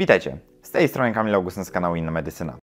Witajcie, z tej strony Kamil Augustyn z kanału Inna Medycyna.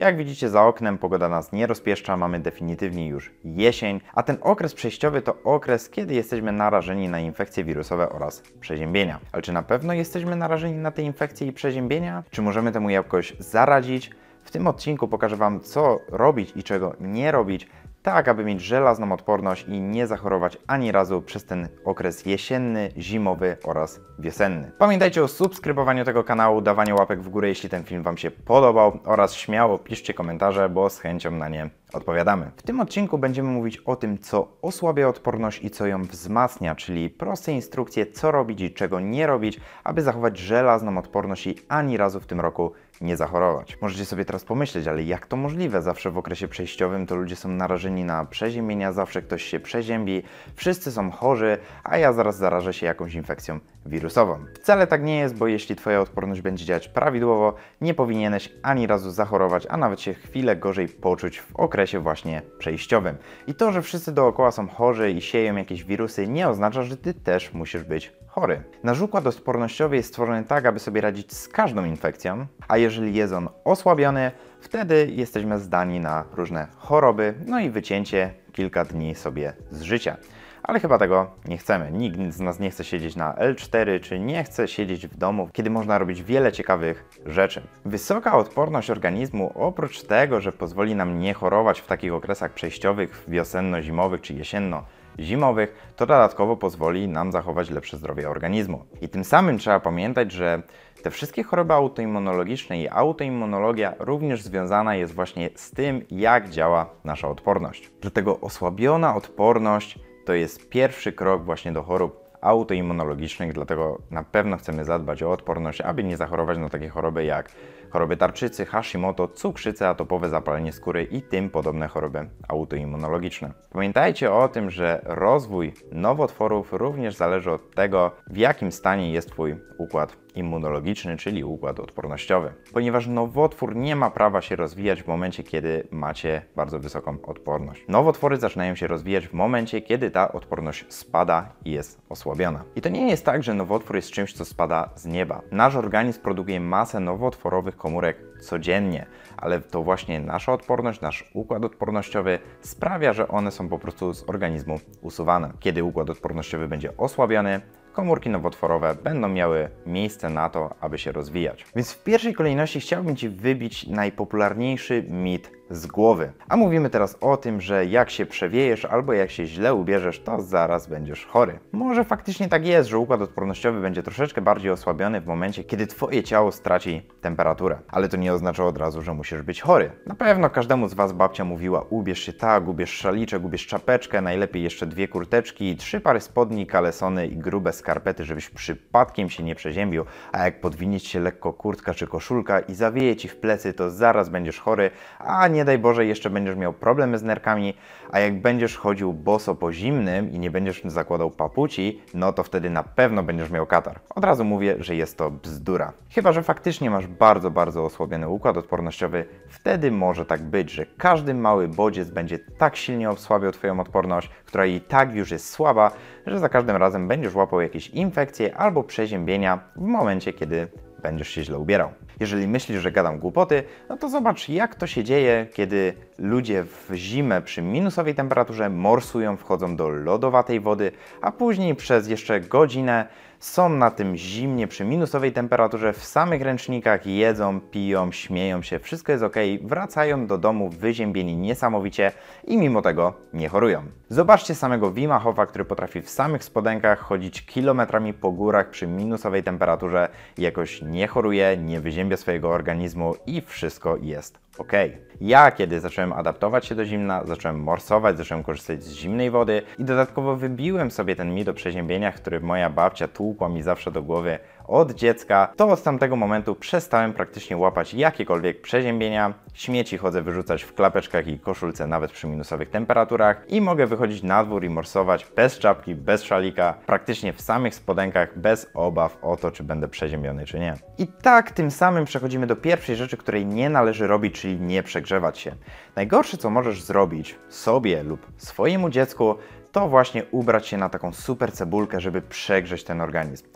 Jak widzicie za oknem pogoda nas nie rozpieszcza, mamy definitywnie już jesień, a ten okres przejściowy to okres, kiedy jesteśmy narażeni na infekcje wirusowe oraz przeziębienia. Ale czy na pewno jesteśmy narażeni na te infekcje i przeziębienia? Czy możemy temu jakoś zaradzić? W tym odcinku pokażę Wam, co robić i czego nie robić, tak aby mieć żelazną odporność i nie zachorować ani razu przez ten okres jesienny, zimowy oraz wiosenny. Pamiętajcie o subskrybowaniu tego kanału, dawaniu łapek w górę, jeśli ten film Wam się podobał oraz śmiało piszcie komentarze, bo z chęcią na nie odpowiadamy. W tym odcinku będziemy mówić o tym, co osłabia odporność i co ją wzmacnia, czyli proste instrukcje, co robić i czego nie robić, aby zachować żelazną odporność i ani razu w tym roku nie zachorować. Możecie sobie teraz pomyśleć, ale jak to możliwe? Zawsze w okresie przejściowym to ludzie są narażeni na przeziębienia, zawsze ktoś się przeziębi, wszyscy są chorzy, a ja zaraz zarażę się jakąś infekcją wirusową. Wcale tak nie jest, bo jeśli Twoja odporność będzie działać prawidłowo, nie powinieneś ani razu zachorować, a nawet się chwilę gorzej poczuć w okresie właśnie przejściowym. I to, że wszyscy dookoła są chorzy i sieją jakieś wirusy, nie oznacza, że Ty też musisz być chory. Nasz układ odpornościowy jest stworzony tak, aby sobie radzić z każdą infekcją, a jeżeli jeżeli jest on osłabiony, wtedy jesteśmy zdani na różne choroby, no i wycięcie kilka dni sobie z życia. Ale chyba tego nie chcemy. Nikt z nas nie chce siedzieć na L4, czy nie chce siedzieć w domu, kiedy można robić wiele ciekawych rzeczy. Wysoka odporność organizmu, oprócz tego, że pozwoli nam nie chorować w takich okresach przejściowych, wiosenno-zimowych czy jesienno, zimowych, to dodatkowo pozwoli nam zachować lepsze zdrowie organizmu. I tym samym trzeba pamiętać, że te wszystkie choroby autoimmunologiczne i autoimmunologia również związana jest właśnie z tym, jak działa nasza odporność. Dlatego osłabiona odporność to jest pierwszy krok właśnie do chorób autoimmunologicznych, dlatego na pewno chcemy zadbać o odporność, aby nie zachorować na takie choroby jak choroby tarczycy, Hashimoto, cukrzycę, atopowe zapalenie skóry i tym podobne choroby autoimmunologiczne. Pamiętajcie o tym, że rozwój nowotworów również zależy od tego, w jakim stanie jest Twój układ immunologiczny, czyli układ odpornościowy. Ponieważ nowotwór nie ma prawa się rozwijać w momencie, kiedy macie bardzo wysoką odporność. Nowotwory zaczynają się rozwijać w momencie, kiedy ta odporność spada i jest osłabiona. I to nie jest tak, że nowotwór jest czymś, co spada z nieba. Nasz organizm produkuje masę nowotworowych komórek codziennie, ale to właśnie nasza odporność, nasz układ odpornościowy sprawia, że one są po prostu z organizmu usuwane. Kiedy układ odpornościowy będzie osłabiony, komórki nowotworowe będą miały miejsce na to, aby się rozwijać. Więc w pierwszej kolejności chciałbym Ci wybić najpopularniejszy mit z głowy. A mówimy teraz o tym, że jak się przewiejesz albo jak się źle ubierzesz, to zaraz będziesz chory. Może faktycznie tak jest, że układ odpornościowy będzie troszeczkę bardziej osłabiony w momencie, kiedy Twoje ciało straci temperaturę. Ale to nie oznacza od razu, że musisz być chory. Na pewno każdemu z Was babcia mówiła, ubierz się tak, ubierz szaliczek, ubierz czapeczkę, najlepiej jeszcze dwie kurteczki, trzy pary spodni, kalesony i grube skarpety, żebyś przypadkiem się nie przeziębił, a jak podwinieć się lekko kurtka czy koszulka i zawieje Ci w plecy, to zaraz będziesz chory, a nie daj Boże jeszcze będziesz miał problemy z nerkami, a jak będziesz chodził boso po zimnym i nie będziesz zakładał papuci, no to wtedy na pewno będziesz miał katar. Od razu mówię, że jest to bzdura. Chyba, że faktycznie masz bardzo, bardzo osłabiony układ odpornościowy, wtedy może tak być, że każdy mały bodziec będzie tak silnie osłabiał Twoją odporność, która i tak już jest słaba, że za każdym razem będziesz łapał jakieś infekcje albo przeziębienia w momencie, kiedy będziesz się źle ubierał. Jeżeli myślisz, że gadam głupoty, no to zobacz, jak to się dzieje, kiedy ludzie w zimę przy minusowej temperaturze morsują, wchodzą do lodowatej wody, a później przez jeszcze godzinę są na tym zimnie przy minusowej temperaturze, w samych ręcznikach, jedzą, piją, śmieją się, wszystko jest ok, wracają do domu wyziębieni niesamowicie i mimo tego nie chorują. Zobaczcie samego Wima Hofa, który potrafi w samych spodenkach chodzić kilometrami po górach przy minusowej temperaturze, jakoś nie choruje, nie wyziębia swojego organizmu i wszystko jest ok. Ja, kiedy zacząłem adaptować się do zimna, zacząłem morsować, zacząłem korzystać z zimnej wody i dodatkowo wybiłem sobie ten mi do przeziębienia, który moja babcia tłukła mi zawsze do głowy, od dziecka, to od tamtego momentu przestałem praktycznie łapać jakiekolwiek przeziębienia, śmieci chodzę wyrzucać w klapeczkach i koszulce nawet przy minusowych temperaturach i mogę wychodzić na dwór i morsować bez czapki, bez szalika, praktycznie w samych spodenkach, bez obaw o to, czy będę przeziębiony, czy nie. I tak tym samym przechodzimy do pierwszej rzeczy, której nie należy robić, czyli nie przegrzewać się. Najgorsze, co możesz zrobić sobie lub swojemu dziecku, to właśnie ubrać się na taką super cebulkę, żeby przegrzeć ten organizm.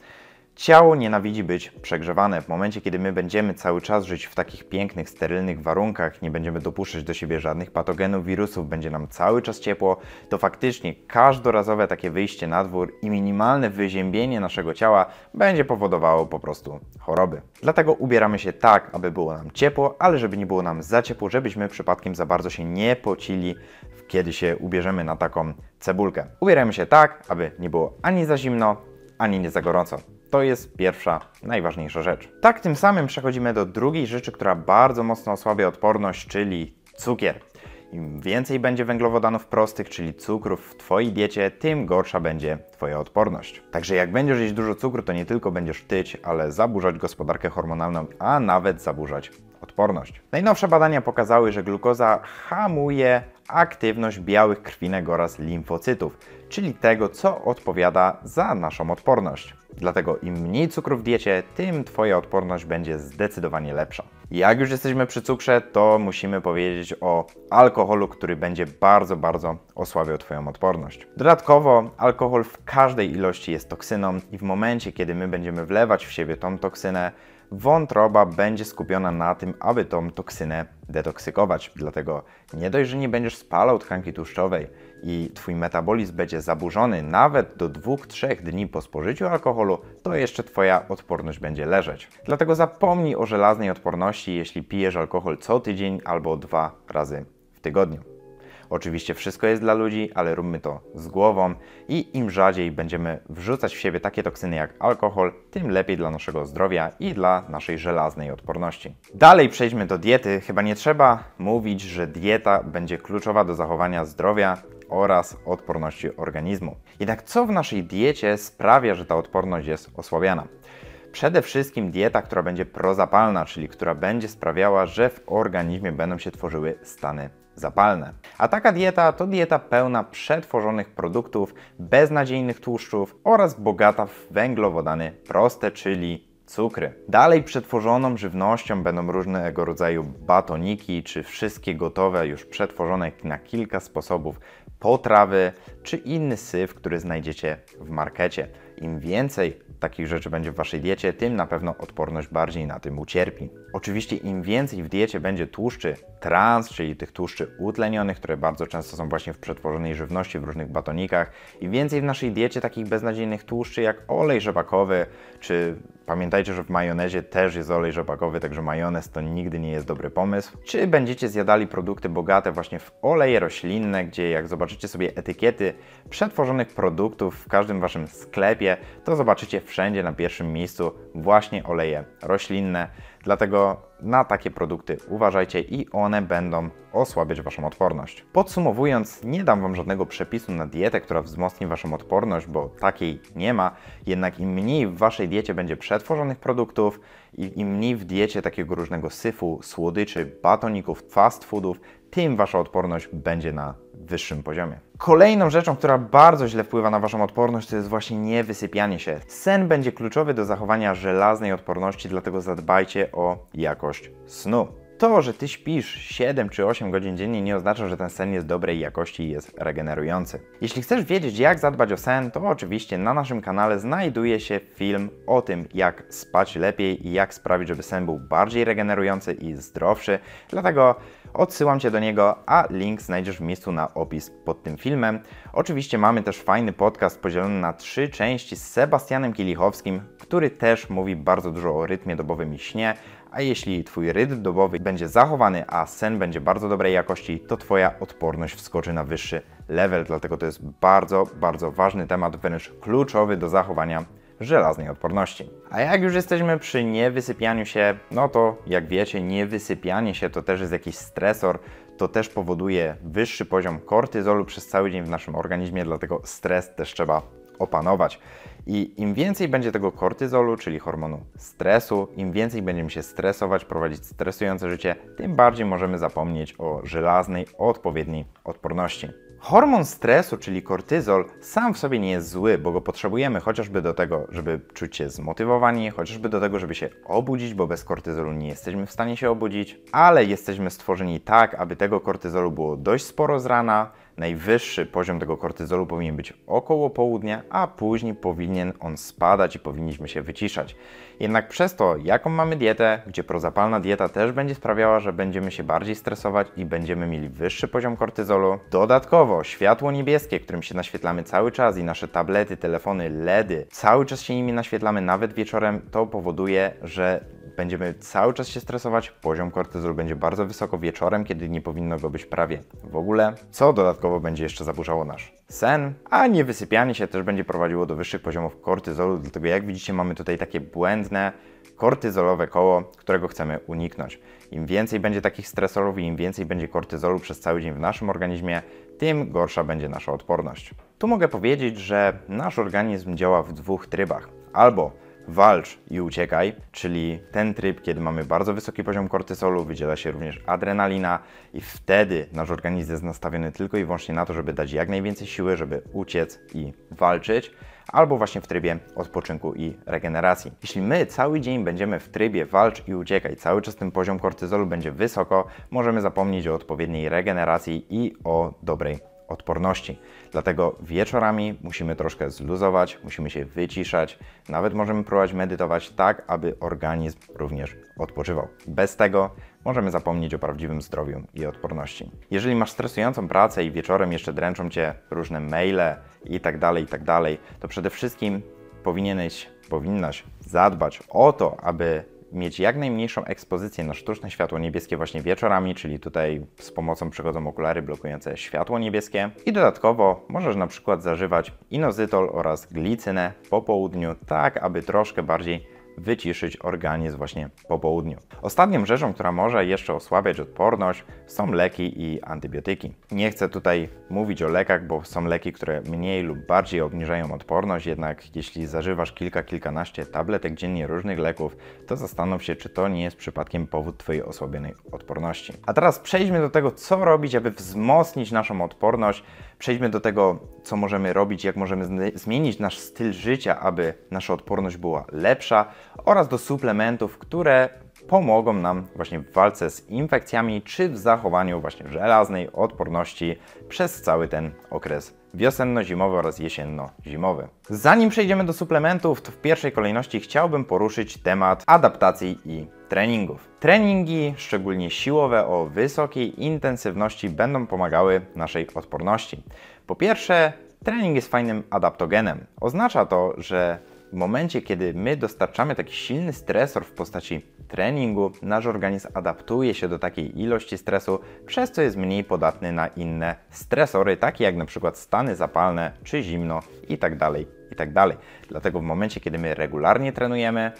Ciało nienawidzi być przegrzewane. W momencie, kiedy my będziemy cały czas żyć w takich pięknych, sterylnych warunkach, nie będziemy dopuszczać do siebie żadnych patogenów, wirusów, będzie nam cały czas ciepło, to faktycznie każdorazowe takie wyjście na dwór i minimalne wyziębienie naszego ciała będzie powodowało po prostu choroby. Dlatego ubieramy się tak, aby było nam ciepło, ale żeby nie było nam za ciepło, żebyśmy przypadkiem za bardzo się nie pocili, kiedy się ubierzemy na taką cebulkę. Ubieramy się tak, aby nie było ani za zimno, ani nie za gorąco. To jest pierwsza, najważniejsza rzecz. Tak tym samym przechodzimy do drugiej rzeczy, która bardzo mocno osłabia odporność, czyli cukier. Im więcej będzie węglowodanów prostych, czyli cukrów w Twojej diecie, tym gorsza będzie Twoja odporność. Także jak będziesz jeść dużo cukru, to nie tylko będziesz tyć, ale zaburzać gospodarkę hormonalną, a nawet zaburzać odporność. Najnowsze badania pokazały, że glukoza hamuje aktywność białych krwinek oraz limfocytów, czyli tego, co odpowiada za naszą odporność. Dlatego im mniej cukru w diecie, tym Twoja odporność będzie zdecydowanie lepsza. Jak już jesteśmy przy cukrze, to musimy powiedzieć o alkoholu, który będzie bardzo, bardzo osłabiał Twoją odporność. Dodatkowo alkohol w każdej ilości jest toksyną i w momencie, kiedy my będziemy wlewać w siebie tą toksynę, wątroba będzie skupiona na tym, aby tą toksynę detoksykować. Dlatego nie dość, że nie będziesz spalał tkanki tłuszczowej i Twój metabolizm będzie zaburzony nawet do 2-3 dni po spożyciu alkoholu, to jeszcze Twoja odporność będzie leżeć. Dlatego zapomnij o żelaznej odporności, jeśli pijesz alkohol co tydzień albo dwa razy w tygodniu. Oczywiście wszystko jest dla ludzi, ale róbmy to z głową i im rzadziej będziemy wrzucać w siebie takie toksyny jak alkohol, tym lepiej dla naszego zdrowia i dla naszej żelaznej odporności. Dalej przejdźmy do diety. Chyba nie trzeba mówić, że dieta będzie kluczowa do zachowania zdrowia oraz odporności organizmu. Jednak co w naszej diecie sprawia, że ta odporność jest osłabiana? Przede wszystkim dieta, która będzie prozapalna, czyli która będzie sprawiała, że w organizmie będą się tworzyły stany zapalne. A taka dieta to dieta pełna przetworzonych produktów, beznadziejnych tłuszczów oraz bogata w węglowodany proste, czyli cukry. Dalej przetworzoną żywnością będą różnego rodzaju batoniki, czy wszystkie gotowe, już przetworzone na kilka sposobów potrawy, czy inny syf, który znajdziecie w markecie. Im więcej takich rzeczy będzie w Waszej diecie, tym na pewno odporność bardziej na tym ucierpi. Oczywiście im więcej w diecie będzie tłuszczy trans, czyli tych tłuszczy utlenionych, które bardzo często są właśnie w przetworzonej żywności, w różnych batonikach, i więcej w naszej diecie takich beznadziejnych tłuszczy jak olej rzepakowy, czy pamiętajcie, że w majonezie też jest olej rzepakowy, także majonez to nigdy nie jest dobry pomysł. Czy będziecie zjadali produkty bogate właśnie w oleje roślinne, gdzie jak zobaczycie sobie etykiety przetworzonych produktów w każdym Waszym sklepie, to zobaczycie wszędzie na pierwszym miejscu właśnie oleje roślinne, dlatego na takie produkty uważajcie i one będą osłabiać Waszą odporność. Podsumowując, nie dam Wam żadnego przepisu na dietę, która wzmocni Waszą odporność, bo takiej nie ma, jednak im mniej w Waszej diecie będzie przetworzonych produktów, i im mniej w diecie takiego różnego syfu, słodyczy, batoników, fast foodów, tym wasza odporność będzie na wyższym poziomie. Kolejną rzeczą, która bardzo źle wpływa na waszą odporność, to jest właśnie niewysypianie się. Sen będzie kluczowy do zachowania żelaznej odporności, dlatego zadbajcie o jakość snu to, że ty śpisz 7 czy 8 godzin dziennie nie oznacza, że ten sen jest dobrej jakości i jest regenerujący. Jeśli chcesz wiedzieć, jak zadbać o sen, to oczywiście na naszym kanale znajduje się film o tym, jak spać lepiej i jak sprawić, żeby sen był bardziej regenerujący i zdrowszy. Dlatego odsyłam Cię do niego, a link znajdziesz w miejscu na opis pod tym filmem. Oczywiście mamy też fajny podcast podzielony na trzy części z Sebastianem Kielichowskim, który też mówi bardzo dużo o rytmie dobowym i śnie, a jeśli Twój rytm dobowy będzie zachowany, a sen będzie bardzo dobrej jakości, to Twoja odporność wskoczy na wyższy level, dlatego to jest bardzo, bardzo ważny temat, wręcz kluczowy do zachowania żelaznej odporności. A jak już jesteśmy przy niewysypianiu się, no to jak wiecie, niewysypianie się to też jest jakiś stresor, to też powoduje wyższy poziom kortyzolu przez cały dzień w naszym organizmie, dlatego stres też trzeba opanować. I im więcej będzie tego kortyzolu, czyli hormonu stresu, im więcej będziemy się stresować, prowadzić stresujące życie, tym bardziej możemy zapomnieć o żelaznej, odpowiedniej odporności. Hormon stresu, czyli kortyzol, sam w sobie nie jest zły, bo go potrzebujemy chociażby do tego, żeby czuć się zmotywowani, chociażby do tego, żeby się obudzić, bo bez kortyzolu nie jesteśmy w stanie się obudzić, ale jesteśmy stworzeni tak, aby tego kortyzolu było dość sporo z rana, Najwyższy poziom tego kortyzolu powinien być około południa, a później powinien on spadać i powinniśmy się wyciszać. Jednak przez to, jaką mamy dietę, gdzie prozapalna dieta też będzie sprawiała, że będziemy się bardziej stresować i będziemy mieli wyższy poziom kortyzolu. Dodatkowo światło niebieskie, którym się naświetlamy cały czas i nasze tablety, telefony, LEDy, cały czas się nimi naświetlamy nawet wieczorem, to powoduje, że Będziemy cały czas się stresować, poziom kortyzolu będzie bardzo wysoko wieczorem, kiedy nie powinno go być prawie w ogóle, co dodatkowo będzie jeszcze zaburzało nasz sen, a niewysypianie się też będzie prowadziło do wyższych poziomów kortyzolu, dlatego jak widzicie mamy tutaj takie błędne kortyzolowe koło, którego chcemy uniknąć. Im więcej będzie takich stresorów i im więcej będzie kortyzolu przez cały dzień w naszym organizmie, tym gorsza będzie nasza odporność. Tu mogę powiedzieć, że nasz organizm działa w dwóch trybach. Albo walcz i uciekaj, czyli ten tryb, kiedy mamy bardzo wysoki poziom kortyzolu, wydziela się również adrenalina i wtedy nasz organizm jest nastawiony tylko i wyłącznie na to, żeby dać jak najwięcej siły, żeby uciec i walczyć, albo właśnie w trybie odpoczynku i regeneracji. Jeśli my cały dzień będziemy w trybie walcz i uciekaj, cały czas ten poziom kortyzolu będzie wysoko, możemy zapomnieć o odpowiedniej regeneracji i o dobrej odporności. Dlatego wieczorami musimy troszkę zluzować, musimy się wyciszać, nawet możemy próbować medytować tak, aby organizm również odpoczywał. Bez tego możemy zapomnieć o prawdziwym zdrowiu i odporności. Jeżeli masz stresującą pracę i wieczorem jeszcze dręczą cię różne maile itd., tak itd., tak to przede wszystkim powinieneś, powinnaś zadbać o to, aby mieć jak najmniejszą ekspozycję na sztuczne światło niebieskie właśnie wieczorami, czyli tutaj z pomocą przychodzą okulary blokujące światło niebieskie. I dodatkowo możesz na przykład zażywać inozytol oraz glicynę po południu, tak aby troszkę bardziej wyciszyć organizm właśnie po południu. Ostatnią rzeczą, która może jeszcze osłabiać odporność są leki i antybiotyki. Nie chcę tutaj mówić o lekach, bo są leki, które mniej lub bardziej obniżają odporność, jednak jeśli zażywasz kilka, kilkanaście tabletek dziennie różnych leków, to zastanów się, czy to nie jest przypadkiem powód Twojej osłabionej odporności. A teraz przejdźmy do tego, co robić, aby wzmocnić naszą odporność Przejdźmy do tego, co możemy robić, jak możemy zmienić nasz styl życia, aby nasza odporność była lepsza, oraz do suplementów, które pomogą nam właśnie w walce z infekcjami czy w zachowaniu właśnie żelaznej odporności przez cały ten okres wiosenno-zimowy oraz jesienno-zimowy. Zanim przejdziemy do suplementów, to w pierwszej kolejności chciałbym poruszyć temat adaptacji i treningów. Treningi, szczególnie siłowe o wysokiej intensywności, będą pomagały naszej odporności. Po pierwsze, trening jest fajnym adaptogenem. Oznacza to, że w momencie, kiedy my dostarczamy taki silny stresor w postaci treningu, nasz organizm adaptuje się do takiej ilości stresu, przez co jest mniej podatny na inne stresory, takie jak na przykład stany zapalne czy zimno itd. Tak itd. Tak Dlatego w momencie, kiedy my regularnie trenujemy,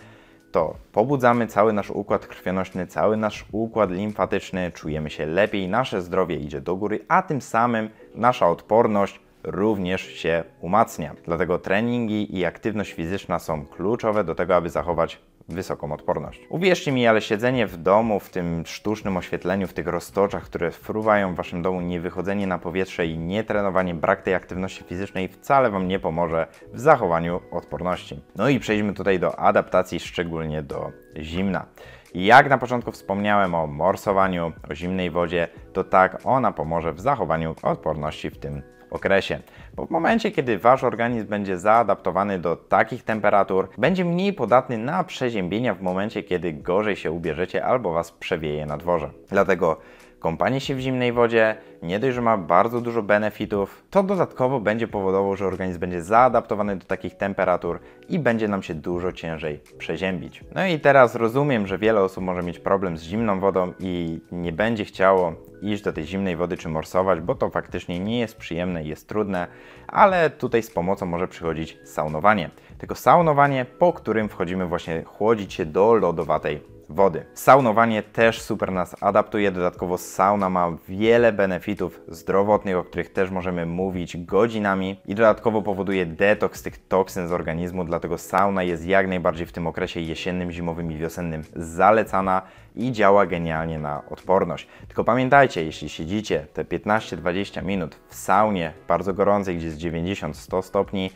to pobudzamy cały nasz układ krwionośny, cały nasz układ limfatyczny, czujemy się lepiej, nasze zdrowie idzie do góry, a tym samym nasza odporność również się umacnia. Dlatego treningi i aktywność fizyczna są kluczowe do tego, aby zachować wysoką odporność. Uwierzcie mi, ale siedzenie w domu, w tym sztucznym oświetleniu, w tych roztoczach, które fruwają w waszym domu, niewychodzenie na powietrze i nietrenowanie, brak tej aktywności fizycznej wcale wam nie pomoże w zachowaniu odporności. No i przejdźmy tutaj do adaptacji, szczególnie do zimna. Jak na początku wspomniałem o morsowaniu, o zimnej wodzie, to tak ona pomoże w zachowaniu odporności w tym okresie. Bo w momencie, kiedy Wasz organizm będzie zaadaptowany do takich temperatur, będzie mniej podatny na przeziębienia w momencie, kiedy gorzej się ubierzecie albo Was przewieje na dworze. Dlatego Kąpanie się w zimnej wodzie nie dość, że ma bardzo dużo benefitów, to dodatkowo będzie powodowało, że organizm będzie zaadaptowany do takich temperatur i będzie nam się dużo ciężej przeziębić. No i teraz rozumiem, że wiele osób może mieć problem z zimną wodą i nie będzie chciało iść do tej zimnej wody czy morsować, bo to faktycznie nie jest przyjemne i jest trudne, ale tutaj z pomocą może przychodzić saunowanie. Tylko saunowanie, po którym wchodzimy właśnie chłodzić się do lodowatej wody. Saunowanie też super nas adaptuje, dodatkowo sauna ma wiele benefitów zdrowotnych, o których też możemy mówić godzinami i dodatkowo powoduje detoks tych toksyn z organizmu, dlatego sauna jest jak najbardziej w tym okresie jesiennym, zimowym i wiosennym zalecana i działa genialnie na odporność. Tylko pamiętajcie, jeśli siedzicie te 15-20 minut w saunie bardzo gorącej, gdzie jest 90-100 stopni,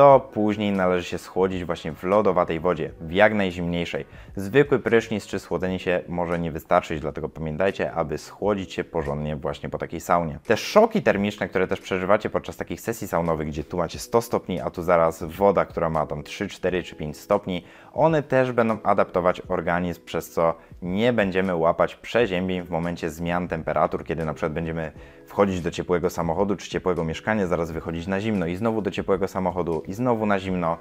to później należy się schłodzić właśnie w lodowatej wodzie, w jak najzimniejszej. Zwykły prysznic czy schłodzenie się może nie wystarczyć, dlatego pamiętajcie, aby schłodzić się porządnie właśnie po takiej saunie. Te szoki termiczne, które też przeżywacie podczas takich sesji saunowych, gdzie tu macie 100 stopni, a tu zaraz woda, która ma tam 3, 4 czy 5 stopni, one też będą adaptować organizm, przez co nie będziemy łapać przeziębień w momencie zmian temperatur, kiedy na przykład będziemy wchodzić do ciepłego samochodu czy ciepłego mieszkania, zaraz wychodzić na zimno i znowu do ciepłego samochodu i znowu na zimno.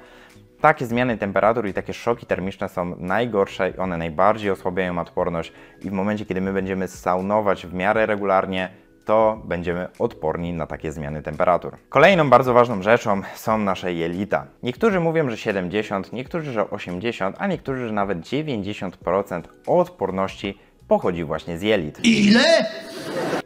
Takie zmiany temperatur i takie szoki termiczne są najgorsze, one najbardziej osłabiają odporność i w momencie, kiedy my będziemy saunować w miarę regularnie, to będziemy odporni na takie zmiany temperatur. Kolejną bardzo ważną rzeczą są nasze jelita. Niektórzy mówią, że 70, niektórzy, że 80, a niektórzy, że nawet 90% odporności pochodzi właśnie z jelit. Ile?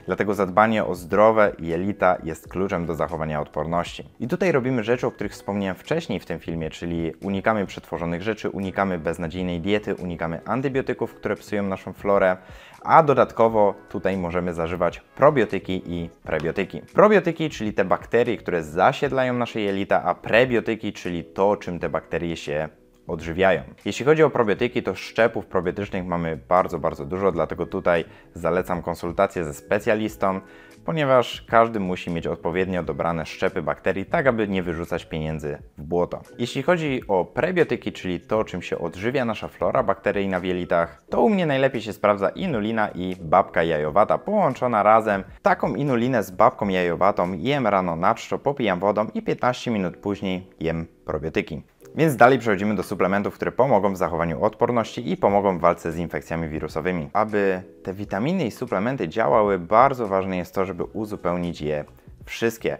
Dlatego zadbanie o zdrowe jelita jest kluczem do zachowania odporności. I tutaj robimy rzeczy, o których wspomniałem wcześniej w tym filmie, czyli unikamy przetworzonych rzeczy, unikamy beznadziejnej diety, unikamy antybiotyków, które psują naszą florę, a dodatkowo tutaj możemy zażywać probiotyki i prebiotyki. Probiotyki, czyli te bakterie, które zasiedlają nasze jelita, a prebiotyki, czyli to, czym te bakterie się odżywiają. Jeśli chodzi o probiotyki, to szczepów probiotycznych mamy bardzo, bardzo dużo, dlatego tutaj zalecam konsultację ze specjalistą, ponieważ każdy musi mieć odpowiednio dobrane szczepy bakterii, tak aby nie wyrzucać pieniędzy w błoto. Jeśli chodzi o prebiotyki, czyli to, czym się odżywia nasza flora bakteryjna w jelitach, to u mnie najlepiej się sprawdza inulina i babka jajowata połączona razem. Taką inulinę z babką jajowatą jem rano na czczo, popijam wodą i 15 minut później jem probiotyki. Więc dalej przechodzimy do suplementów, które pomogą w zachowaniu odporności i pomogą w walce z infekcjami wirusowymi. Aby te witaminy i suplementy działały, bardzo ważne jest to, żeby uzupełnić je wszystkie.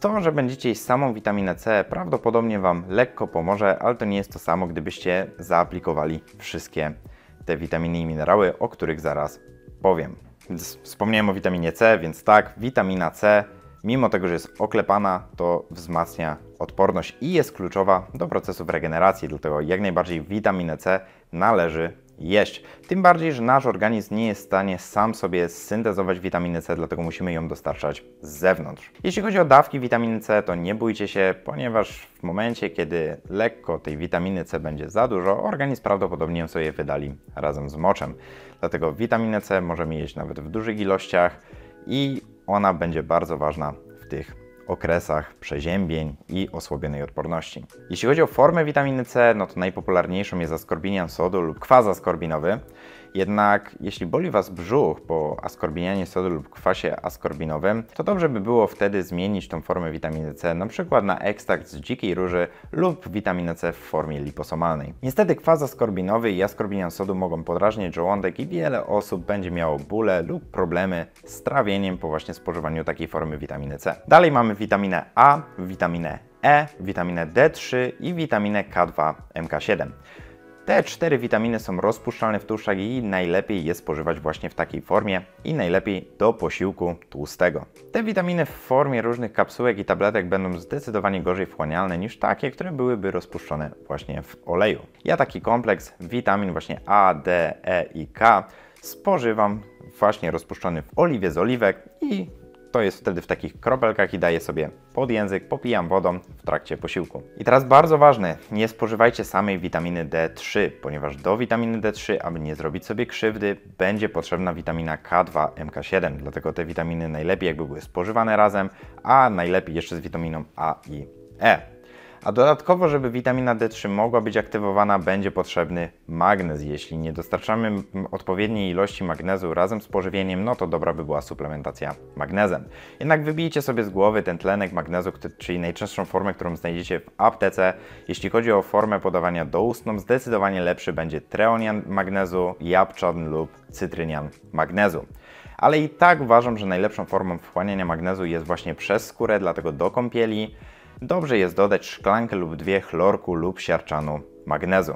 To, że będziecie jeść samą witaminę C prawdopodobnie Wam lekko pomoże, ale to nie jest to samo, gdybyście zaaplikowali wszystkie te witaminy i minerały, o których zaraz powiem. Wspomniałem o witaminie C, więc tak, witamina C, mimo tego, że jest oklepana, to wzmacnia odporność i jest kluczowa do procesów regeneracji, dlatego jak najbardziej witaminę C należy jeść. Tym bardziej, że nasz organizm nie jest w stanie sam sobie syntezować witaminy C, dlatego musimy ją dostarczać z zewnątrz. Jeśli chodzi o dawki witaminy C, to nie bójcie się, ponieważ w momencie, kiedy lekko tej witaminy C będzie za dużo, organizm prawdopodobnie ją sobie wydali razem z moczem. Dlatego witaminę C możemy jeść nawet w dużych ilościach i ona będzie bardzo ważna w tych okresach przeziębień i osłabionej odporności. Jeśli chodzi o formę witaminy C, no to najpopularniejszą jest askorbinian sodu lub kwas askorbinowy. Jednak jeśli boli Was brzuch po askorbinianie sodu lub kwasie askorbinowym, to dobrze by było wtedy zmienić tą formę witaminy C np. na ekstrakt z dzikiej róży lub witaminę C w formie liposomalnej. Niestety kwas askorbinowy i askorbinian sodu mogą podrażnić żołądek i wiele osób będzie miało bóle lub problemy z trawieniem po właśnie spożywaniu takiej formy witaminy C. Dalej mamy witaminę A, witaminę E, witaminę D3 i witaminę K2 MK7. Te cztery witaminy są rozpuszczalne w tłuszczach i najlepiej je spożywać właśnie w takiej formie i najlepiej do posiłku tłustego. Te witaminy w formie różnych kapsułek i tabletek będą zdecydowanie gorzej wchłanialne niż takie, które byłyby rozpuszczone właśnie w oleju. Ja taki kompleks witamin właśnie A, D, E i K spożywam właśnie rozpuszczony w oliwie z oliwek i to jest wtedy w takich kropelkach i daję sobie pod język, popijam wodą w trakcie posiłku. I teraz bardzo ważne, nie spożywajcie samej witaminy D3, ponieważ do witaminy D3, aby nie zrobić sobie krzywdy, będzie potrzebna witamina K2, MK7, dlatego te witaminy najlepiej jakby były spożywane razem, a najlepiej jeszcze z witaminą A i E a dodatkowo, żeby witamina D3 mogła być aktywowana, będzie potrzebny magnez. Jeśli nie dostarczamy odpowiedniej ilości magnezu razem z pożywieniem, no to dobra by była suplementacja magnezem. Jednak wybijcie sobie z głowy ten tlenek magnezu, czyli najczęstszą formę, którą znajdziecie w aptece. Jeśli chodzi o formę podawania doustną, no zdecydowanie lepszy będzie treonian magnezu, jabłczan lub cytrynian magnezu. Ale i tak uważam, że najlepszą formą wchłaniania magnezu jest właśnie przez skórę, dlatego do kąpieli Dobrze jest dodać szklankę lub dwie chlorku lub siarczanu magnezu.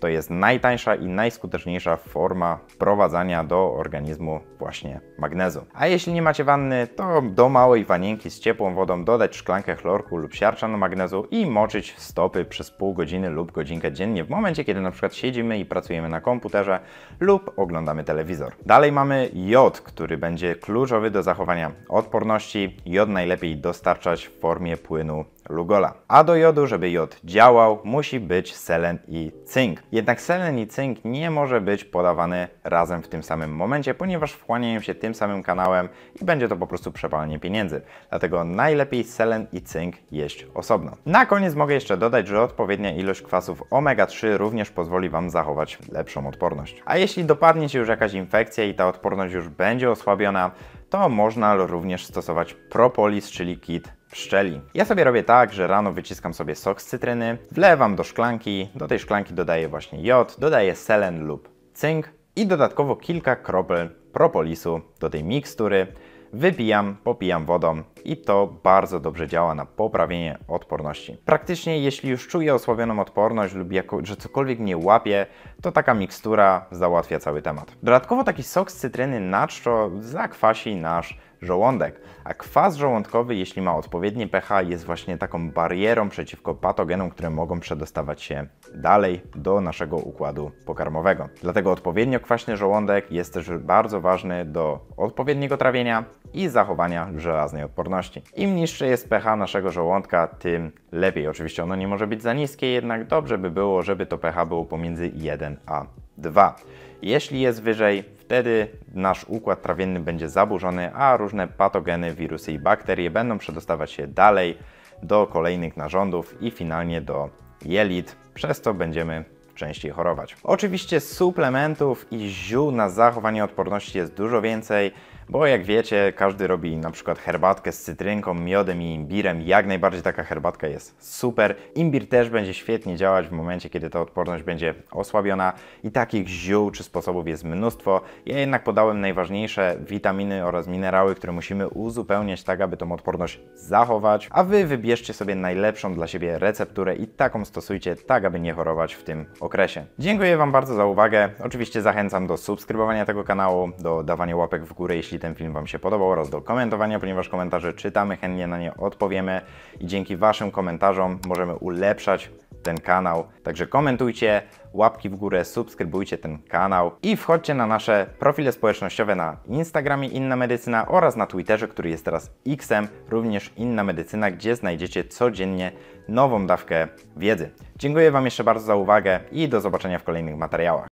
To jest najtańsza i najskuteczniejsza forma wprowadzania do organizmu właśnie magnezu. A jeśli nie macie wanny, to do małej wanienki z ciepłą wodą dodać szklankę chlorku lub siarczanu magnezu i moczyć stopy przez pół godziny lub godzinkę dziennie w momencie, kiedy na przykład siedzimy i pracujemy na komputerze lub oglądamy telewizor. Dalej mamy jod, który będzie kluczowy do zachowania odporności. Jod najlepiej dostarczać w formie płynu Lugola. A do jodu, żeby jod działał, musi być selen i cynk. Jednak selen i cynk nie może być podawany razem w tym samym momencie, ponieważ wchłaniają się tym samym kanałem i będzie to po prostu przepalenie pieniędzy. Dlatego najlepiej selen i cynk jeść osobno. Na koniec mogę jeszcze dodać, że odpowiednia ilość kwasów omega-3 również pozwoli Wam zachować lepszą odporność. A jeśli dopadnie się już jakaś infekcja i ta odporność już będzie osłabiona, to można również stosować propolis, czyli kit szczeli. Ja sobie robię tak, że rano wyciskam sobie sok z cytryny, wlewam do szklanki, do tej szklanki dodaję właśnie jod, dodaję selen lub cynk i dodatkowo kilka kropel propolisu do tej mikstury. Wypijam, popijam wodą i to bardzo dobrze działa na poprawienie odporności. Praktycznie jeśli już czuję osłabioną odporność lub jako, że cokolwiek mnie łapie, to taka mikstura załatwia cały temat. Dodatkowo taki sok z cytryny na czczo zakwasi nasz żołądek. A kwas żołądkowy, jeśli ma odpowiednie pH, jest właśnie taką barierą przeciwko patogenom, które mogą przedostawać się dalej do naszego układu pokarmowego. Dlatego odpowiednio kwaśny żołądek jest też bardzo ważny do odpowiedniego trawienia i zachowania żelaznej odporności. Im niższy jest pH naszego żołądka, tym lepiej. Oczywiście ono nie może być za niskie, jednak dobrze by było, żeby to pH było pomiędzy 1 a 2. Jeśli jest wyżej, wtedy nasz układ trawienny będzie zaburzony, a różne patogeny, wirusy i bakterie będą przedostawać się dalej do kolejnych narządów i finalnie do jelit, przez co będziemy częściej chorować. Oczywiście suplementów i ziół na zachowanie odporności jest dużo więcej. Bo jak wiecie, każdy robi na przykład herbatkę z cytrynką, miodem i imbirem. Jak najbardziej taka herbatka jest super. Imbir też będzie świetnie działać w momencie, kiedy ta odporność będzie osłabiona. I takich ziół czy sposobów jest mnóstwo. Ja jednak podałem najważniejsze witaminy oraz minerały, które musimy uzupełniać tak, aby tą odporność zachować. A Wy wybierzcie sobie najlepszą dla siebie recepturę i taką stosujcie tak, aby nie chorować w tym okresie. Dziękuję Wam bardzo za uwagę. Oczywiście zachęcam do subskrybowania tego kanału, do dawania łapek w górę, jeśli jeśli ten film Wam się podobał oraz do komentowania, ponieważ komentarze czytamy, chętnie na nie odpowiemy i dzięki Waszym komentarzom możemy ulepszać ten kanał. Także komentujcie, łapki w górę, subskrybujcie ten kanał i wchodźcie na nasze profile społecznościowe na Instagramie Inna Medycyna oraz na Twitterze, który jest teraz X-em, również Inna Medycyna, gdzie znajdziecie codziennie nową dawkę wiedzy. Dziękuję Wam jeszcze bardzo za uwagę i do zobaczenia w kolejnych materiałach.